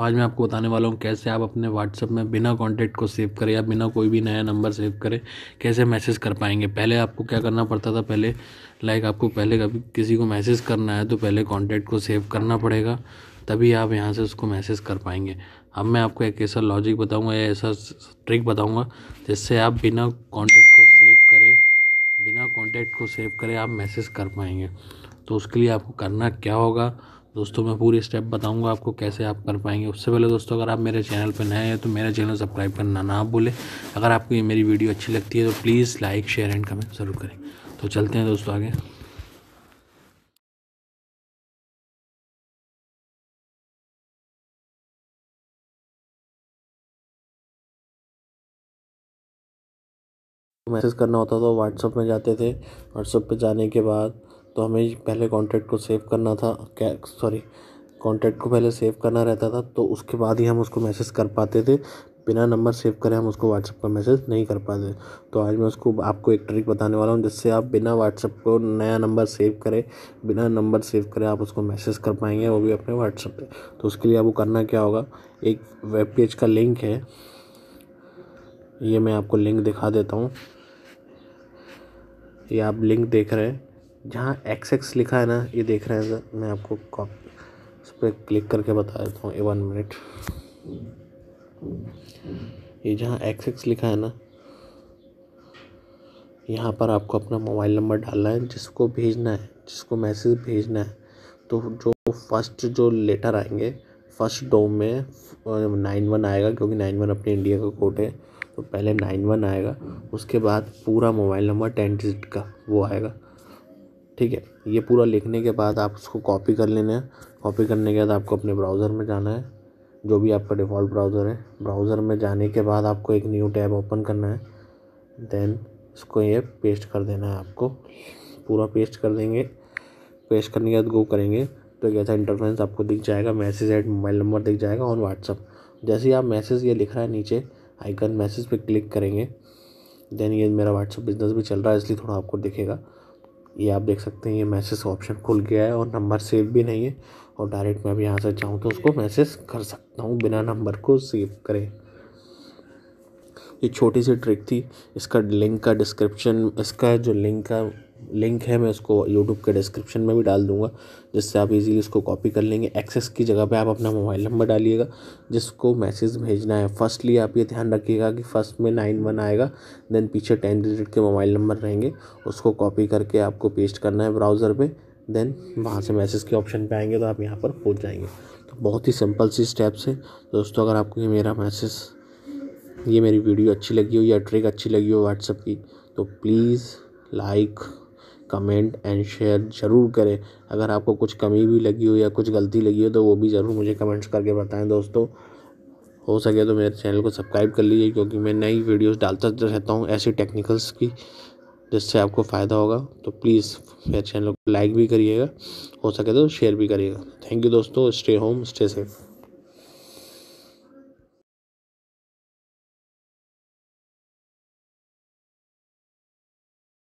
आज मैं आपको बताने वाला हूँ कैसे आप अपने व्हाट्सअप में बिना कॉन्टेक्ट को सेव करें या बिना कोई भी नया नंबर सेव करें कैसे मैसेज कर पाएंगे पहले आपको क्या करना पड़ता था पहले लाइक आपको पहले कभी किसी को मैसेज करना है तो पहले कॉन्टेक्ट को सेव करना पड़ेगा तभी आप यहाँ से उसको मैसेज कर पाएंगे अब मैं आपको एक ऐसा लॉजिक बताऊँगा या ऐसा ट्रिक बताऊँगा जिससे आप बिना कॉन्टेक्ट को सेव करें बिना कॉन्टेक्ट को सेव करें आप मैसेज कर पाएंगे तो उसके लिए आपको करना क्या होगा दोस्तों मैं पूरी स्टेप बताऊंगा आपको कैसे आप कर पाएंगे उससे पहले दोस्तों अगर आप मेरे चैनल पर नए हैं तो मेरा चैनल सब्सक्राइब करना ना भूलें अगर आपको ये मेरी वीडियो अच्छी लगती है तो please like share and comment ज़रूर करें तो चलते हैं दोस्तों आगे मैसेज करना होता था तो व्हाट्सअप में जाते थे व्हाट्सअप पे जाने के बाद तो हमें पहले कॉन्टैक्ट को सेव करना था क्या सॉरी कॉन्टैक्ट को पहले सेव करना रहता था तो उसके बाद ही हम उसको मैसेज कर पाते थे बिना नंबर सेव करें हम उसको व्हाट्सअप पर मैसेज नहीं कर पाते तो आज मैं उसको आपको एक ट्रिक बताने वाला हूँ जिससे आप बिना व्हाट्सअप को नया नंबर सेव करें बिना नंबर सेव करें आप उसको मैसेज कर पाएंगे वो भी अपने व्हाट्सअप पे तो उसके लिए आपको करना क्या होगा एक वेब पेज का लिंक है ये मैं आपको लिंक दिखा देता हूँ ये आप लिंक देख रहे हैं जहाँ एक्स एक्स लिखा है ना ये देख रहे हैं सर मैं आपको उस पर क्लिक करके बता देता हूँ ए वन मिनट ये जहाँ एक्स एक्स लिखा है ना यहाँ पर आपको अपना मोबाइल नंबर डालना है जिसको भेजना है जिसको मैसेज भेजना है तो जो फर्स्ट जो लेटर आएंगे फर्स्ट डोम में नाइन वन आएगा क्योंकि नाइन वन अपने इंडिया का कोड है तो पहले नाइन वन आएगा उसके बाद पूरा मोबाइल नंबर टेन डिजिट का वो आएगा ठीक है ये पूरा लिखने के बाद आप उसको कॉपी कर लेना है कॉपी करने के बाद आपको अपने ब्राउज़र में जाना है जो भी आपका डिफ़ॉल्ट ब्राउज़र है ब्राउज़र में जाने के बाद आपको एक न्यू टैब ओपन करना है देन इसको ये पेस्ट कर देना है आपको पूरा पेस्ट कर देंगे पेस्ट करने के बाद गो करेंगे तो एक ऐसा इंटरफेंस आपको दिख जाएगा मैसेज एट मोबाइल नंबर दिख जाएगा और व्हाट्सअप जैसे ही आप मैसेज ये लिख रहा है नीचे आइकन मैसेज पे क्लिक करेंगे देन ये मेरा व्हाट्सअप बिजनेस भी चल रहा है इसलिए थोड़ा आपको दिखेगा ये आप देख सकते हैं ये मैसेज ऑप्शन खुल गया है और नंबर सेव भी नहीं है और डायरेक्ट मैं अभी यहाँ से चाहूँ तो उसको मैसेज कर सकता हूँ बिना नंबर को सेव करें ये छोटी सी ट्रिक थी इसका लिंक का डिस्क्रिप्शन इसका जो लिंक का लिंक है मैं उसको यूट्यूब के डिस्क्रिप्शन में भी डाल दूंगा जिससे आप इजीली उसको कॉपी कर लेंगे एक्सेस की जगह पे आप अपना मोबाइल नंबर डालिएगा जिसको मैसेज भेजना है फर्स्टली आप ये ध्यान रखिएगा कि फर्स्ट में नाइन वन आएगा देन पीछे टेन डिजिट के मोबाइल नंबर रहेंगे उसको कॉपी करके आपको पेस्ट करना है ब्राउज़र पर देन वहाँ से मैसेज के ऑप्शन पर आएंगे तो आप यहाँ पर पहुँच जाएंगे तो बहुत ही सिंपल सी स्टेप्स है दोस्तों अगर आपको ये मेरा मैसेज ये मेरी वीडियो अच्छी लगी हो या ट्रिक अच्छी लगी हो व्हाट्सअप की तो please like comment and share ज़रूर करें अगर आपको कुछ कमी भी लगी हो या कुछ गलती लगी हो तो वो भी ज़रूर मुझे कमेंट्स करके बताएं दोस्तों हो सके तो मेरे चैनल को सब्सक्राइब कर लीजिए क्योंकि मैं नई वीडियोस डालता रहता हूँ ऐसी टेक्निकल्स की जिससे आपको फ़ायदा होगा तो प्लीज़ मेरे चैनल को लाइक भी करिएगा हो सके तो शेयर भी करिएगा थैंक यू दोस्तों स्टे होम स्टे सेफ़